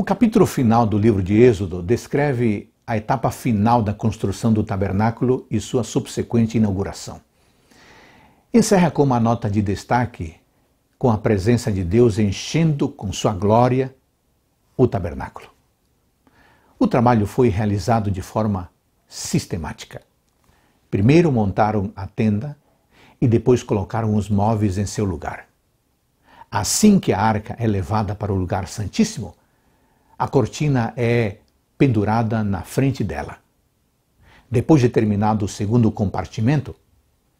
O capítulo final do livro de Êxodo descreve a etapa final da construção do tabernáculo e sua subsequente inauguração. Encerra com uma nota de destaque com a presença de Deus enchendo com sua glória o tabernáculo. O trabalho foi realizado de forma sistemática. Primeiro montaram a tenda e depois colocaram os móveis em seu lugar. Assim que a arca é levada para o lugar santíssimo, a cortina é pendurada na frente dela. Depois de terminado o segundo compartimento,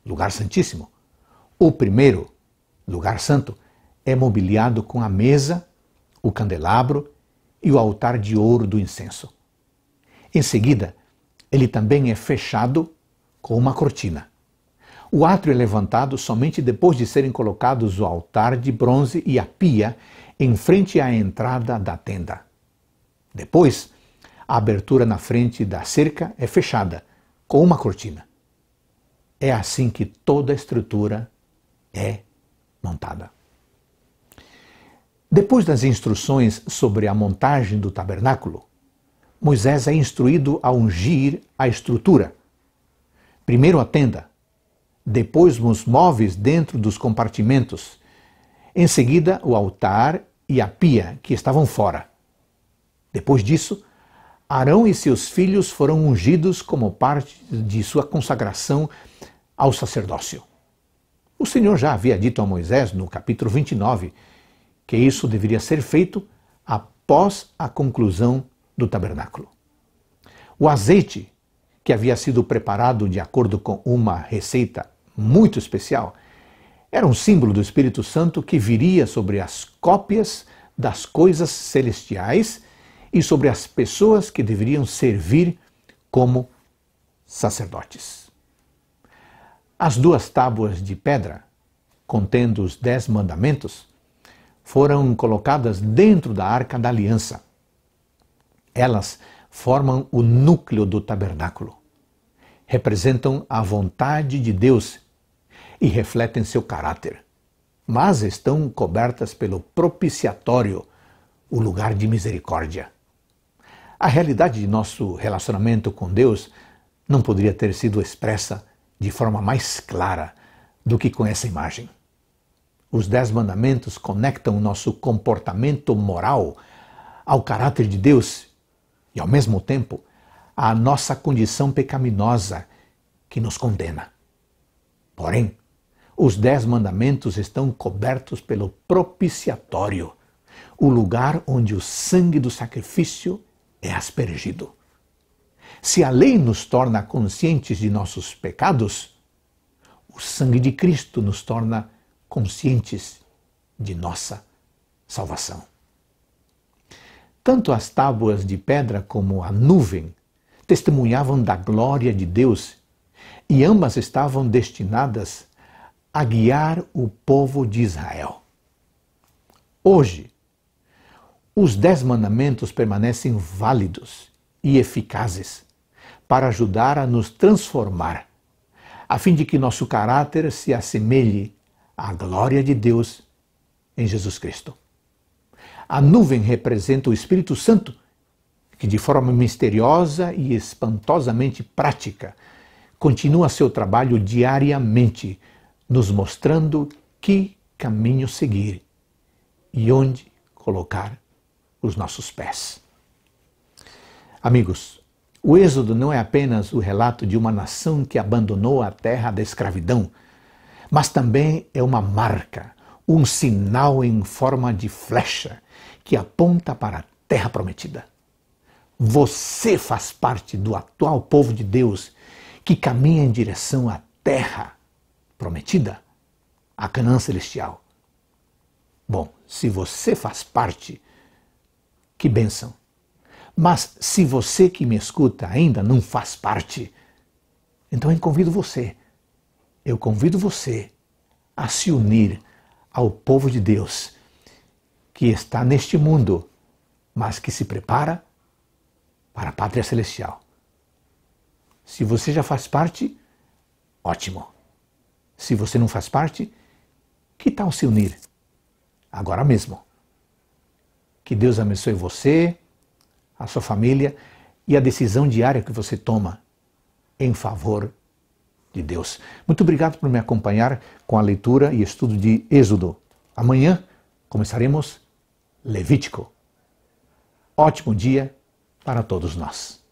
lugar santíssimo, o primeiro, lugar santo, é mobiliado com a mesa, o candelabro e o altar de ouro do incenso. Em seguida, ele também é fechado com uma cortina. O átrio é levantado somente depois de serem colocados o altar de bronze e a pia em frente à entrada da tenda. Depois, a abertura na frente da cerca é fechada com uma cortina. É assim que toda a estrutura é montada. Depois das instruções sobre a montagem do tabernáculo, Moisés é instruído a ungir a estrutura. Primeiro a tenda, depois os móveis dentro dos compartimentos, em seguida o altar e a pia que estavam fora. Depois disso, Arão e seus filhos foram ungidos como parte de sua consagração ao sacerdócio. O Senhor já havia dito a Moisés, no capítulo 29, que isso deveria ser feito após a conclusão do tabernáculo. O azeite, que havia sido preparado de acordo com uma receita muito especial, era um símbolo do Espírito Santo que viria sobre as cópias das coisas celestiais e sobre as pessoas que deveriam servir como sacerdotes. As duas tábuas de pedra, contendo os dez mandamentos, foram colocadas dentro da arca da aliança. Elas formam o núcleo do tabernáculo. Representam a vontade de Deus e refletem seu caráter, mas estão cobertas pelo propiciatório, o lugar de misericórdia. A realidade de nosso relacionamento com Deus não poderia ter sido expressa de forma mais clara do que com essa imagem. Os Dez Mandamentos conectam o nosso comportamento moral ao caráter de Deus e, ao mesmo tempo, à nossa condição pecaminosa que nos condena. Porém, os Dez Mandamentos estão cobertos pelo propiciatório, o lugar onde o sangue do sacrifício é aspergido. Se a lei nos torna conscientes de nossos pecados, o sangue de Cristo nos torna conscientes de nossa salvação. Tanto as tábuas de pedra como a nuvem testemunhavam da glória de Deus e ambas estavam destinadas a guiar o povo de Israel. Hoje, os dez mandamentos permanecem válidos e eficazes para ajudar a nos transformar, a fim de que nosso caráter se assemelhe à glória de Deus em Jesus Cristo. A nuvem representa o Espírito Santo, que de forma misteriosa e espantosamente prática, continua seu trabalho diariamente, nos mostrando que caminho seguir e onde colocar os nossos pés. Amigos, o Êxodo não é apenas o relato de uma nação que abandonou a terra da escravidão, mas também é uma marca, um sinal em forma de flecha que aponta para a terra prometida. Você faz parte do atual povo de Deus que caminha em direção à terra prometida, a Canaã celestial. Bom, se você faz parte que bênção! Mas se você que me escuta ainda não faz parte, então eu convido você, eu convido você a se unir ao povo de Deus que está neste mundo, mas que se prepara para a pátria celestial. Se você já faz parte, ótimo. Se você não faz parte, que tal se unir? Agora mesmo. Que Deus abençoe você, a sua família e a decisão diária que você toma em favor de Deus. Muito obrigado por me acompanhar com a leitura e estudo de Êxodo. Amanhã começaremos Levítico. Ótimo dia para todos nós.